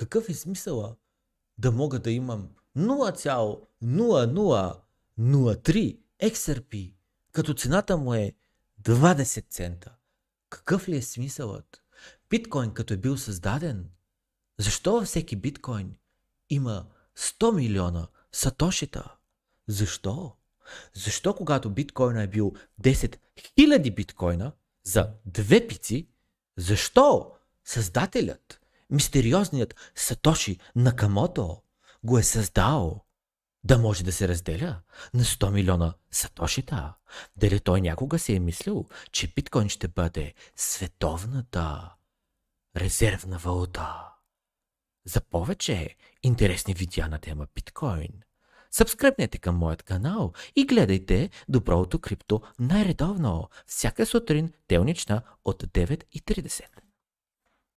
какъв е смисъла да мога да имам 0,0003 XRP, като цената му е 20 цента? Какъв ли е смисълът? Биткоин като е бил създаден, защо във всеки биткоин има 100 милиона сатошита? Защо? Защо когато биткоина е бил 10 000 биткоина за две пици, защо създателят мистериозният Сатоши Накамото го е създал да може да се разделя на 100 милиона сатошита. Дали той някога се е мислил, че биткоин ще бъде световната резервна валута? За повече интересни видеа на тема биткоин, Събскрепнете към моят канал и гледайте Доброто крипто най-редовно всяка сутрин телнична от 9.30.